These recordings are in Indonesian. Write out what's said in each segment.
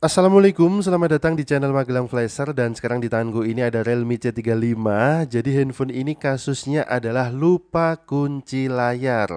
Assalamualaikum, selamat datang di channel Magelang Flasher dan sekarang di tanganku ini ada Realme C35 Jadi handphone ini kasusnya adalah lupa kunci layar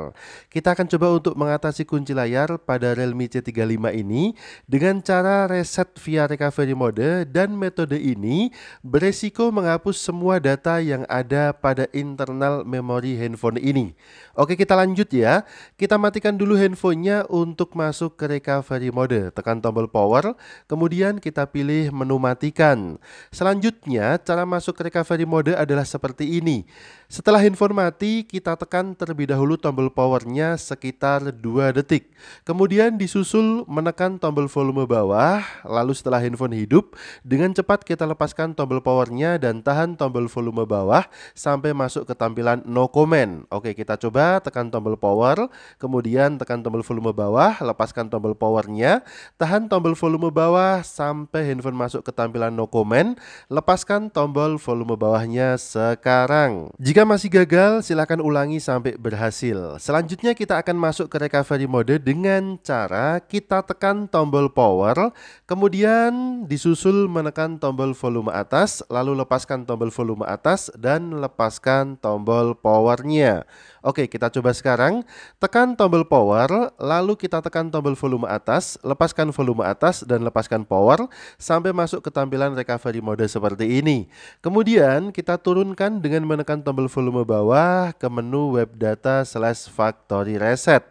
Kita akan coba untuk mengatasi kunci layar pada Realme C35 ini Dengan cara reset via recovery mode dan metode ini Beresiko menghapus semua data yang ada pada internal memori handphone ini Oke kita lanjut ya Kita matikan dulu handphonenya untuk masuk ke recovery mode Tekan tombol power Kemudian kita pilih menu matikan. Selanjutnya, cara masuk ke recovery mode adalah seperti ini. Setelah handphone kita tekan terlebih dahulu tombol powernya sekitar 2 detik. Kemudian disusul menekan tombol volume bawah, lalu setelah handphone hidup, dengan cepat kita lepaskan tombol powernya dan tahan tombol volume bawah sampai masuk ke tampilan no comment. Oke, kita coba tekan tombol power, kemudian tekan tombol volume bawah, lepaskan tombol powernya, tahan tombol volume bawah, bawah sampai handphone masuk ke tampilan no comment, lepaskan tombol volume bawahnya sekarang. Jika masih gagal, silakan ulangi sampai berhasil. Selanjutnya kita akan masuk ke recovery mode dengan cara kita tekan tombol power, kemudian disusul menekan tombol volume atas, lalu lepaskan tombol volume atas dan lepaskan tombol powernya. Oke, kita coba sekarang. Tekan tombol power, lalu kita tekan tombol volume atas, lepaskan volume atas dan lepaskan melepaskan power sampai masuk ke tampilan recovery mode seperti ini. Kemudian kita turunkan dengan menekan tombol volume bawah ke menu web data slash factory reset.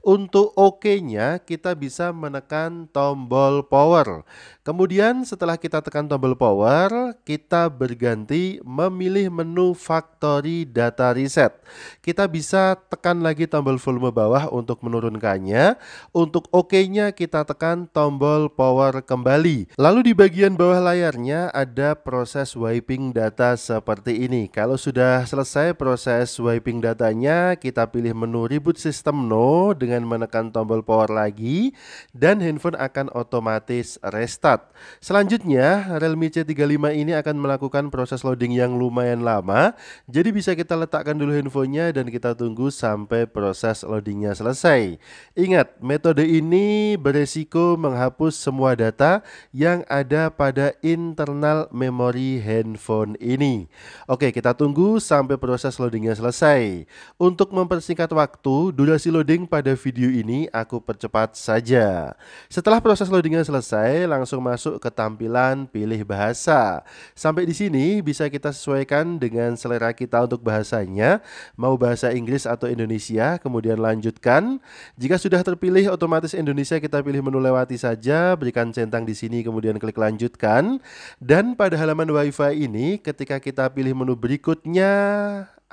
Untuk OK-nya kita bisa menekan tombol power. Kemudian setelah kita tekan tombol power, kita berganti memilih menu factory data reset. Kita bisa tekan lagi tombol volume bawah untuk menurunkannya. Untuk OK-nya kita tekan tombol power kembali. Lalu di bagian bawah layarnya ada proses wiping data seperti ini. Kalau sudah selesai proses wiping datanya, kita pilih menu reboot system no dengan menekan tombol power lagi dan handphone akan otomatis restart. Selanjutnya, Realme C35 ini akan melakukan proses loading yang lumayan lama, jadi bisa kita letakkan dulu handphonenya dan kita tunggu sampai proses loadingnya selesai. Ingat, metode ini beresiko menghapus semua data yang ada pada internal memori handphone ini. Oke, kita tunggu sampai proses loadingnya selesai. Untuk mempersingkat waktu, durasi loading pada video ini aku percepat saja. Setelah proses loadingnya selesai, langsung masuk ke tampilan pilih bahasa. Sampai di sini bisa kita sesuaikan dengan selera kita untuk bahasanya, mau bahasa Inggris atau Indonesia, kemudian lanjutkan. Jika sudah terpilih, otomatis Indonesia kita pilih menu lewati saja, berikan centang di sini, kemudian klik lanjutkan. Dan pada halaman WiFi ini, ketika kita pilih menu berikutnya,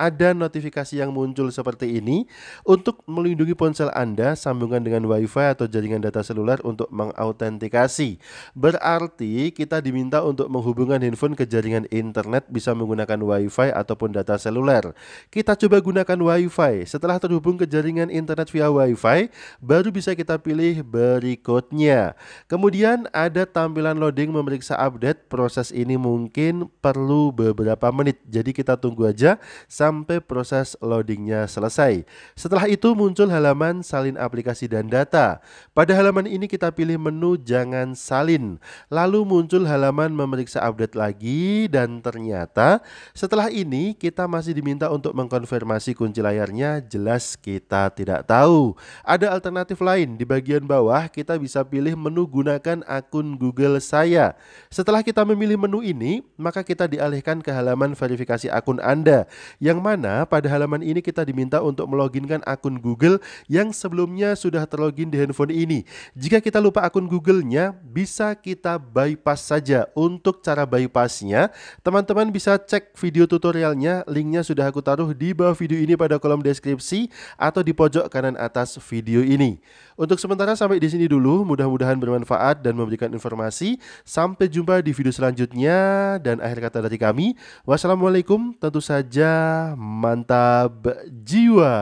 ada notifikasi yang muncul seperti ini untuk melindungi ponsel Anda sambungan dengan WiFi atau jaringan data seluler untuk mengautentikasi. Berarti kita diminta untuk menghubungkan handphone ke jaringan internet bisa menggunakan WiFi ataupun data seluler. Kita coba gunakan WiFi. Setelah terhubung ke jaringan internet via WiFi, baru bisa kita pilih berikutnya. Kemudian ada tampilan loading memeriksa update. Proses ini mungkin perlu beberapa menit. Jadi kita tunggu aja sampai proses loadingnya selesai. Setelah itu muncul halaman salin aplikasi dan data. Pada halaman ini kita pilih menu jangan salin. Lalu muncul halaman memeriksa update lagi dan ternyata setelah ini kita masih diminta untuk mengkonfirmasi kunci layarnya jelas kita tidak tahu. Ada alternatif lain di bagian bawah kita bisa pilih menu gunakan akun Google saya. Setelah kita memilih menu ini, maka kita dialihkan ke halaman verifikasi akun Anda yang yang mana pada halaman ini kita diminta untuk meloginkan akun Google yang sebelumnya sudah terlogin di handphone ini. Jika kita lupa akun Google-nya, bisa kita bypass saja. Untuk cara bypassnya, teman-teman bisa cek video tutorialnya, linknya sudah aku taruh di bawah video ini pada kolom deskripsi atau di pojok kanan atas video ini. Untuk sementara sampai di sini dulu, mudah-mudahan bermanfaat dan memberikan informasi. Sampai jumpa di video selanjutnya dan akhir kata dari kami. Wassalamualaikum, tentu saja mantap jiwa.